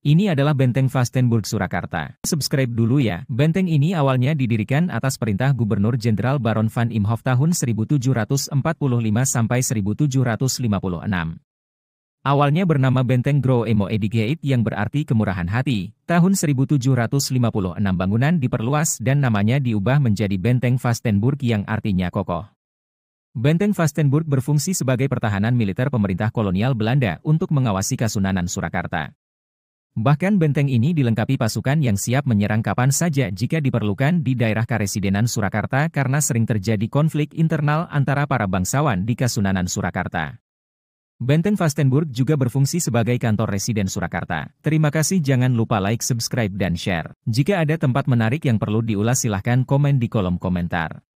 Ini adalah Benteng Vastenburg Surakarta. Subscribe dulu ya. Benteng ini awalnya didirikan atas perintah Gubernur Jenderal Baron van Imhoff tahun 1745 sampai 1756. Awalnya bernama Benteng Gro Edigeit yang berarti kemurahan hati. Tahun 1756 bangunan diperluas dan namanya diubah menjadi Benteng Vastenburg yang artinya kokoh. Benteng Vastenburg berfungsi sebagai pertahanan militer pemerintah kolonial Belanda untuk mengawasi Kasunanan Surakarta. Bahkan benteng ini dilengkapi pasukan yang siap menyerang kapan saja jika diperlukan di daerah karesidenan Surakarta karena sering terjadi konflik internal antara para bangsawan di Kasunanan Surakarta. Benteng Fastenburg juga berfungsi sebagai kantor residen Surakarta. Terima kasih jangan lupa like, subscribe, dan share. Jika ada tempat menarik yang perlu diulas silahkan komen di kolom komentar.